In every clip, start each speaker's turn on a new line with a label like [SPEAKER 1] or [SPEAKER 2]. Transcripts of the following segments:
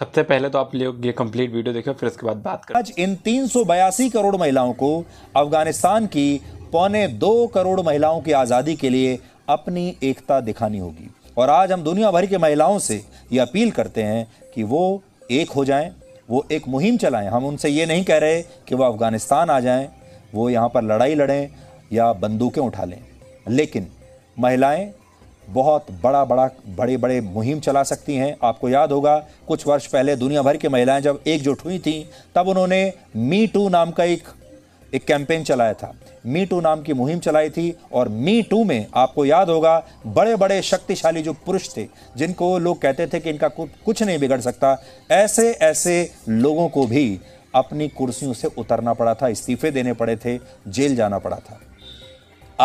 [SPEAKER 1] सबसे पहले तो आप लोग ये कंप्लीट वीडियो देखो फिर उसके बाद बात
[SPEAKER 2] करें आज इन तीन करोड़ महिलाओं को अफगानिस्तान की पौने दो करोड़ महिलाओं की आज़ादी के लिए अपनी एकता दिखानी होगी और आज हम दुनिया भर की महिलाओं से ये अपील करते हैं कि वो एक हो जाएं वो एक मुहिम चलाएं हम उनसे ये नहीं कह रहे कि वो अफ़गानिस्तान आ जाएं वो यहाँ पर लड़ाई लड़ें या बंदूकें उठा लें लेकिन महिलाएं बहुत बड़ा बड़ा बड़े बड़े मुहिम चला सकती हैं आपको याद होगा कुछ वर्ष पहले दुनिया भर की महिलाएं जब एकजुट हुई थी तब उन्होंने मी टू नाम का एक एक कैंपेन चलाया था मी टू नाम की मुहिम चलाई थी और मी टू में आपको याद होगा बड़े बड़े शक्तिशाली जो पुरुष थे जिनको लोग कहते थे कि इनका कुछ नहीं बिगड़ सकता ऐसे ऐसे लोगों को भी अपनी कुर्सियों से उतरना पड़ा था इस्तीफे देने पड़े थे जेल जाना पड़ा था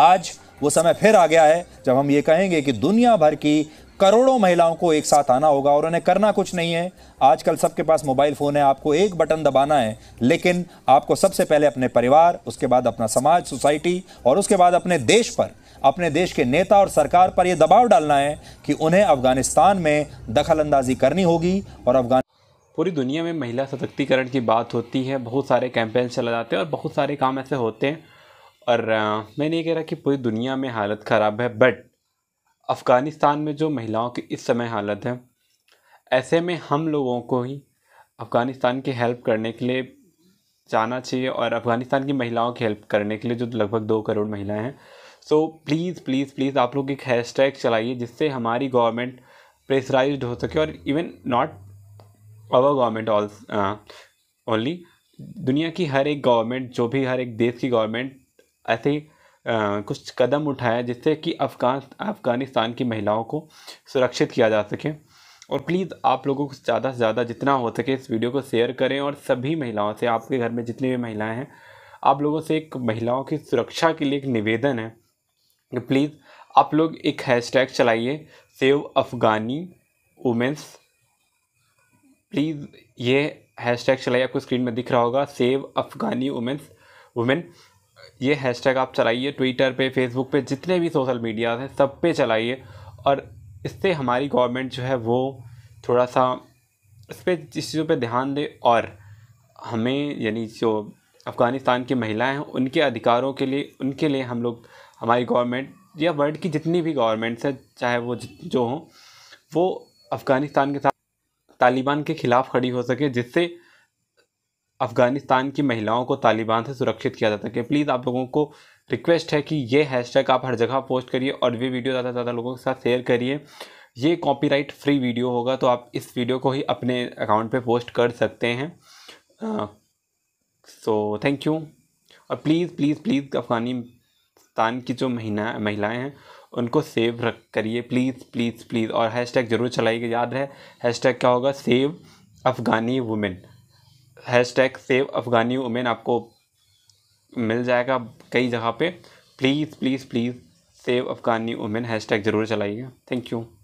[SPEAKER 2] आज वो समय फिर आ गया है जब हम ये कहेंगे कि दुनिया भर की करोड़ों महिलाओं को एक साथ आना होगा और उन्हें करना कुछ नहीं है आजकल सबके पास मोबाइल फ़ोन है आपको एक बटन दबाना है लेकिन आपको सबसे पहले अपने परिवार उसके बाद अपना समाज सोसाइटी और उसके बाद अपने देश पर अपने देश के नेता और सरकार पर यह दबाव डालना है कि उन्हें अफगानिस्तान में दखल अंदाजी करनी होगी
[SPEAKER 1] और अफगान पूरी दुनिया में महिला सशक्तिकरण की बात होती है बहुत सारे कैंपेन चलाए जाते हैं और बहुत सारे काम ऐसे होते हैं और मैं नहीं कह रहा कि पूरी दुनिया में हालत ख़राब है बट अफ़गानिस्तान में जो महिलाओं की इस समय हालत है ऐसे में हम लोगों को ही अफ़गानिस्तान की हेल्प करने के लिए जाना चाहिए और अफ़गानिस्तान की महिलाओं की हेल्प करने के लिए जो लगभग दो करोड़ महिलाएं हैं सो प्लीज़ प्लीज़ प्लीज़ आप लोग एक हैश टैग चलाइए जिससे हमारी गवर्नमेंट प्रेसराइज हो सके और even not our government all only दुनिया की हर एक गवर्नमेंट जो भी हर एक देश की गवर्नमेंट ऐसे कुछ कदम उठाए जिससे कि अफगान अफ़गानिस्तान की महिलाओं को सुरक्षित किया जा सके और प्लीज़ आप लोगों को ज़्यादा से ज़्यादा जितना हो सके इस वीडियो को शेयर करें और सभी महिलाओं से आपके घर में जितनी भी महिलाएं हैं आप लोगों से एक महिलाओं की सुरक्षा के लिए एक निवेदन है कि प्लीज़ आप लोग एक हैशटैग चलाइए सेव अफ़गानी वुमेंस प्लीज़ ये हैशटैग चलाइए आपको स्क्रीन में दिख रहा होगा सेव अफ़गानी वुमेंस वुमेन ये हैशटैग आप चलाइए ट्विटर पे फेसबुक पे जितने भी सोशल मीडिया हैं सब पे चलाइए और इससे हमारी गवर्नमेंट जो है वो थोड़ा सा इस पर इस चीज़ों पर ध्यान दे और हमें यानी जो अफ़गानिस्तान की महिलाएं हैं उनके अधिकारों के लिए उनके लिए हम लोग हमारी गवर्नमेंट या वर्ल्ड की जितनी भी गवर्नमेंट्स हैं चाहे वो जो हों वो अफ़गानिस्तान के साथ तालिबान के ख़िलाफ़ खड़ी हो सके जिससे अफ़गानिस्तान की महिलाओं को तालिबान से सुरक्षित किया जा सके प्लीज़ आप लोगों को रिक्वेस्ट है कि ये हैशटैग आप हर जगह पोस्ट करिए और ये वीडियो ज़्यादा से ज़्यादा लोगों के साथ शेयर करिए ये कॉपीराइट फ्री वीडियो होगा तो आप इस वीडियो को ही अपने अकाउंट पे पोस्ट कर सकते हैं सो थैंक यू और प्लीज़ प्लीज़ प्लीज़ अफ़गानिस्तान की जो महिला महिलाएँ हैं उनको सेव रख करिए प्लीज़ प्लीज़ प्लीज़ और हैश ज़रूर चलाइए याद रहे हैश क्या होगा save Afghani women hashtag save Afghani women आपको मिल जाएगा कई जगह पे please please please save Afghani women hashtag ज़रूर चलाइएगा थैंक यू